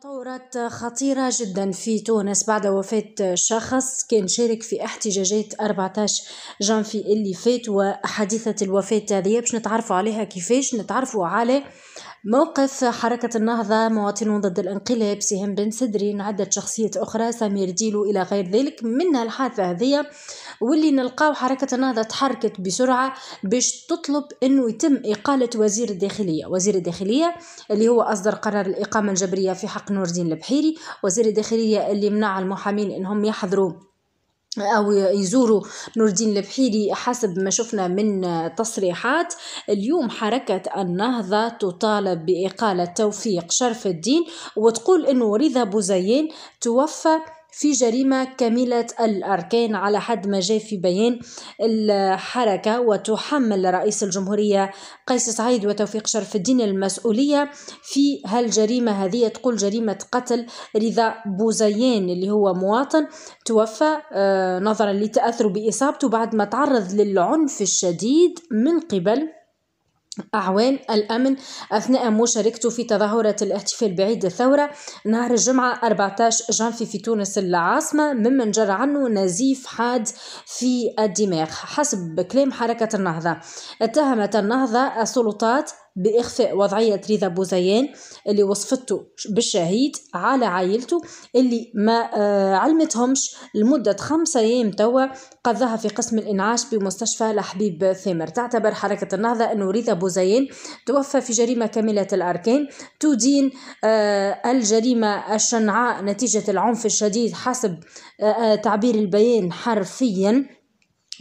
تطورات خطيرة جدا في تونس بعد وفاة شخص كان شارك في احتجاجات 14 جانفي اللي فات وحديثة الوفاة هذه باش نتعرفوا عليها كيفاش نتعرفوا على موقف حركة النهضة مواطنون ضد الانقلاب سهم بن سدرين عدة شخصية أخرى سمير ديلو إلى غير ذلك منها الحادثة هذه واللي نلقاو حركة النهضة تحركت بسرعة باش تطلب أنه يتم إقالة وزير الداخلية وزير الداخلية اللي هو أصدر قرار الإقامة الجبرية في حق نور الدين البحيري وزير الداخلية اللي منع المحامين أنهم يحضروا او يزوروا نور الدين البحيري حسب ما شفنا من تصريحات اليوم حركه النهضه تطالب باقاله توفيق شرف الدين وتقول أن رضا بوزيان توفى في جريمة كاملة الأركان على حد ما جاء في بيان الحركة وتحمل رئيس الجمهورية قيس سعيد وتوفيق شرف الدين المسؤولية في هالجريمة هذه تقول جريمة قتل رضا بوزيان اللي هو مواطن توفى آه، نظرا لتأثره بإصابته بعد ما تعرض للعنف الشديد من قبل أعوان الأمن أثناء مشاركته في تظاهرة الاحتفال بعيد الثورة نهار الجمعة 14 جانفي في تونس العاصمة ممن جرى عنه نزيف حاد في الدماغ حسب كلام حركة النهضة اتهمت النهضة السلطات بإخفاء وضعية رضا بوزيان اللي وصفته بالشهيد على عائلته اللي ما آه، علمتهمش لمدة خمسة أيام توا قضاها في قسم الإنعاش بمستشفى لحبيب ثامر تعتبر حركة النهضة أنه رضا بوزيان توفى في جريمة كاملة الأركان تدين آه، الجريمة الشنعاء نتيجة العنف الشديد حسب آه، تعبير البيان حرفياً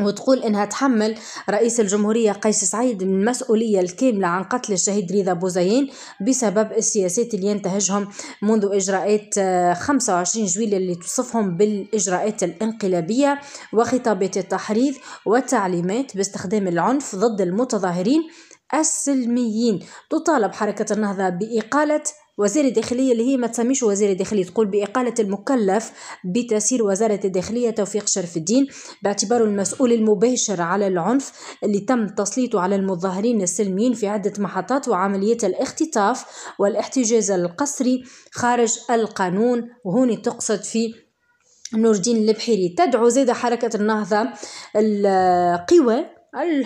وتقول انها تحمل رئيس الجمهوريه قيس سعيد من المسؤوليه الكامله عن قتل الشهيد رضا بوزيين بسبب السياسات اللي ينتهجهم منذ اجراءات 25 آه، جويليه اللي توصفهم بالاجراءات الانقلابيه وخطابات التحريض والتعليمات باستخدام العنف ضد المتظاهرين السلميين تطالب حركه النهضه باقاله وزير الداخلية اللي هي ما تسميش وزير الداخلية تقول بإقالة المكلف بتسير وزارة الداخلية توفيق شرف الدين باعتباره المسؤول المباشر على العنف اللي تم تسليطه على المظاهرين السلميين في عدة محطات وعمليات الاختطاف والاحتجاز القسري خارج القانون وهوني تقصد في نور الدين البحيري تدعو زيد حركة النهضة القوى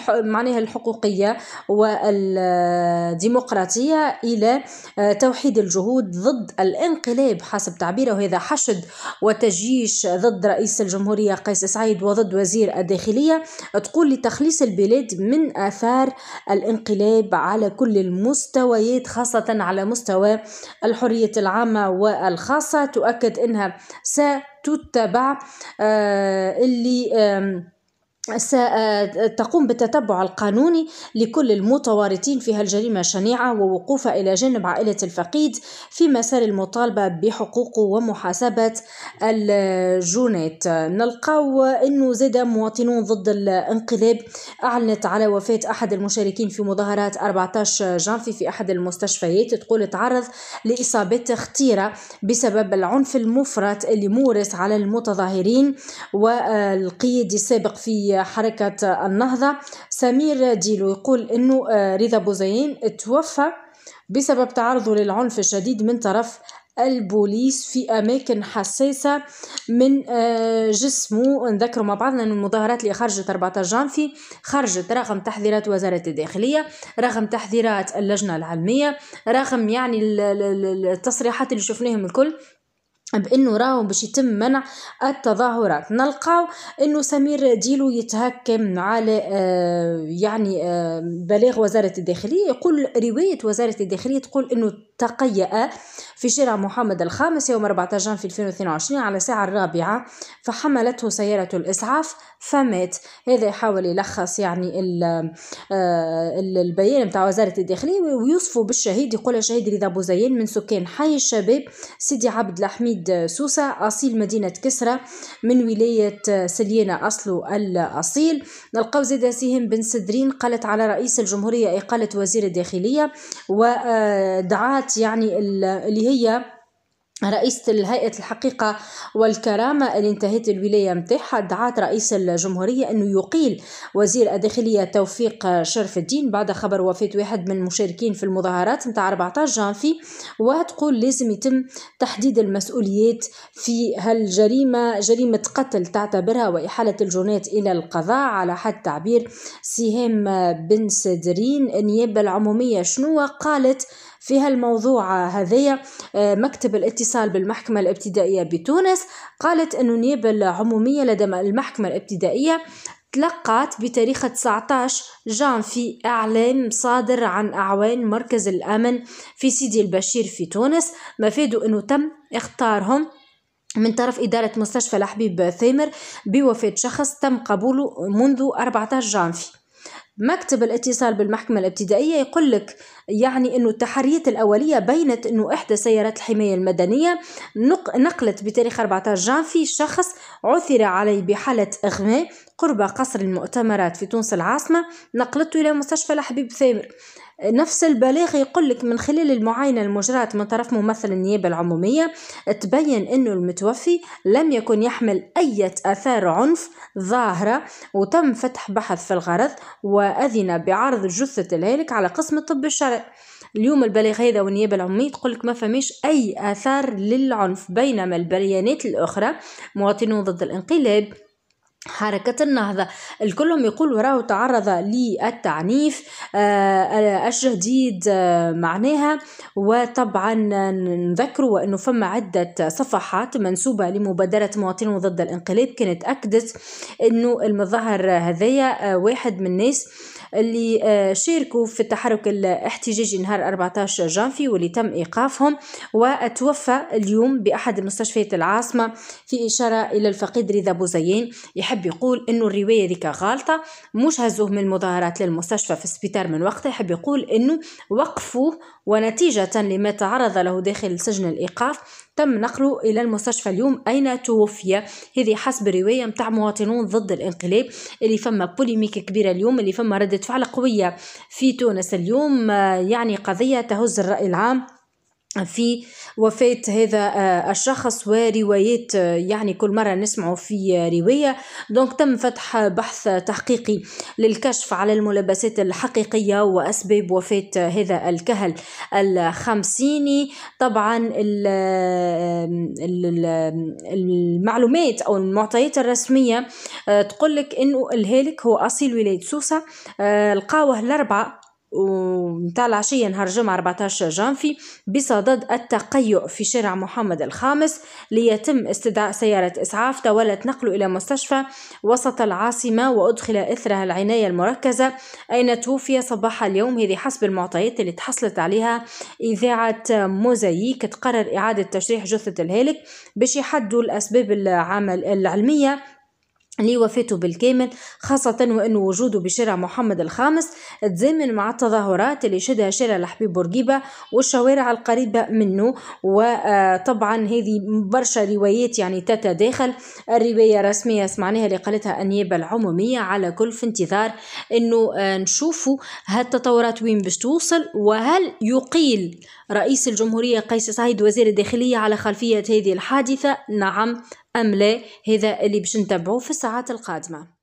معناها الحقوقية والديمقراطية إلى آه، توحيد الجهود ضد الانقلاب حسب تعبيره وهذا حشد وتجيش ضد رئيس الجمهورية قيس سعيد وضد وزير الداخلية تقول لتخليص البلاد من آثار الانقلاب على كل المستويات خاصة على مستوى الحرية العامة والخاصة تؤكد أنها ستتبع آه، اللي ستقوم آه، بالتتبع القانوني لكل المتورطين في هالجريمة الشنيعة ووقوفها إلى جانب عائلة الفقيد في مسار المطالبة بحقوقه ومحاسبة الجونات نلقاو أنه زاد مواطنون ضد الانقلاب أعلنت على وفاة أحد المشاركين في مظاهرات 14 جانفي في أحد المستشفيات تقول تعرض لإصابات خطيرة بسبب العنف المفرط اللي مورس على المتظاهرين والقيادي السابق في حركة النهضة سمير ديلو يقول أنه آه، رضا بوزين توفى بسبب تعرضه للعنف الشديد من طرف البوليس في اماكن حساسه من آه، جسمه نذكروا مع بعضنا ان المظاهرات اللي خرجت 14 جانفي خرجت رغم تحذيرات وزاره الداخليه رغم تحذيرات اللجنه العلميه رغم يعني التصريحات اللي شفناهم الكل بانه راهو باش يتم منع التظاهرات نلقاو انه سمير ديلو يتهكم على آه يعني آه بلاغ وزاره الداخليه يقول روايه وزاره الداخليه تقول انه تقيأ في شارع محمد الخامس يوم 14 جانفي 2022 على الساعة الرابعة فحملته سيارة الإسعاف فمات هذا يحاول يلخص يعني آه، البيان بتاع وزارة الداخلية ويوصفه بالشهيد يقول الشهيد رضا بوزيان من سكان حي الشباب سيدي عبد الحميد سوسة أصيل مدينة كسرة من ولاية سليانة أصله الأصيل نلقاو زيد سهيم بن سدرين قالت على رئيس الجمهورية إقالة وزير الداخلية ودعات يعني اللي هي رئيسة الهيئة الحقيقة والكرامة اللي انتهت الولاية متاعها دعات رئيس الجمهورية أنه يقيل وزير الداخلية توفيق شرف الدين بعد خبر وفاة واحد من المشاركين في المظاهرات متاع 14 جانفي وتقول لازم يتم تحديد المسؤوليات في هالجريمة جريمة قتل تعتبرها وإحالة الجنات إلى القضاء على حد تعبير سهام بن سدرين النيابة العمومية شنو قالت في هالموضوع هذية آه، مكتب الاتصال بالمحكمة الابتدائية بتونس قالت أن النيابة العمومية لدى المحكمة الابتدائية تلقت بتاريخ 19 جان في إعلام صادر عن أعوان مركز الأمن في سيدي البشير في تونس مفاده أنه تم اختارهم من طرف إدارة مستشفى الحبيب ثامر بوفاة شخص تم قبوله منذ 14 جانفي مكتب الاتصال بالمحكمة الابتدائية يقول لك يعني أنه التحريات الأولية بينت أنه إحدى سيارات الحماية المدنية نقلت بتاريخ 14 جانفي شخص عثر عليه بحالة إغماء قرب قصر المؤتمرات في تونس العاصمة نقلته إلى مستشفى الحبيب ثامر نفس البلاغ يقول لك من خلال المعاينة المجراة من طرف ممثل النيابة العمومية تبين أنه المتوفي لم يكن يحمل أي آثار عنف ظاهرة وتم فتح بحث في الغرض وأذن بعرض جثة الهالك على قسم الطب الشرعي اليوم البلاغ هذا والنيابة العمومية تقولك ما فماش أي آثار للعنف بينما البيانات الأخرى مواطنون ضد الانقلاب حركة النهضة الكلهم يقول وراه تعرض للتعنيف آه، آه، الجديد آه، معناها وطبعا نذكر أنه فما عدة صفحات منسوبة لمبادرة مواطنين ضد الانقلاب كانت أكدت أنه المظاهر هذية واحد من الناس اللي شاركوا في التحرك الاحتجاجي نهار 14 جانفي واللي تم إيقافهم وتوفى اليوم بأحد مستشفيات العاصمة في إشارة إلى الفقيد رضا بوزيين يحب يحب يقول انه الروايه ذيك غالطه مش هزوه من المظاهرات للمستشفى في السبيتار من وقتها يحب يقول انه وقفوه ونتيجه لما تعرض له داخل سجن الايقاف تم نقله الى المستشفى اليوم اين توفي هذه حسب روايه متاع مواطنون ضد الانقلاب اللي فما بوليميك كبيره اليوم اللي فما رده فعل قويه في تونس اليوم آه، يعني قضيه تهز الراي العام في وفاة هذا آه، الشخص وروايات آه، يعني كل مرة نسمعوا في آه، رواية دونك تم فتح بحث تحقيقي للكشف على الملابسات الحقيقية وأسباب وفاة هذا الكهل الخمسيني طبعا المعلومات أو المعطيات الرسمية تقول لك أنه الهالك هو أصيل ولاية سوسة لقاوه الأربعة ومتاع العشية نهار جمعة 14 جانفي بصدد التقيؤ في شارع محمد الخامس ليتم استدعاء سيارة إسعاف تولت نقله إلى مستشفى وسط العاصمة وأدخل إثرها العناية المركزة أين توفي صباح اليوم هذه حسب المعطيات اللي تحصلت عليها إذاعة موزايك تقرر إعادة تشريح جثة الهالك باش يحدوا الأسباب العمل العلمية لوفاته بالكامل خاصة وأنه وجوده بشارع محمد الخامس تزامن مع التظاهرات اللي شدها شارع الحبيب بورقيبة والشوارع القريبة منه وطبعا هذه برشا روايات يعني تتداخل الرواية الرسمية سمعناها اللي قالتها النيابة العمومية على كل في انتظار أنه آه، نشوفوا هالتطورات وين باش توصل وهل يقيل رئيس الجمهورية قيس سعيد وزير الداخلية على خلفية هذه الحادثة نعم أم لا هذا اللي باش نتبعوه في الساعات القادمة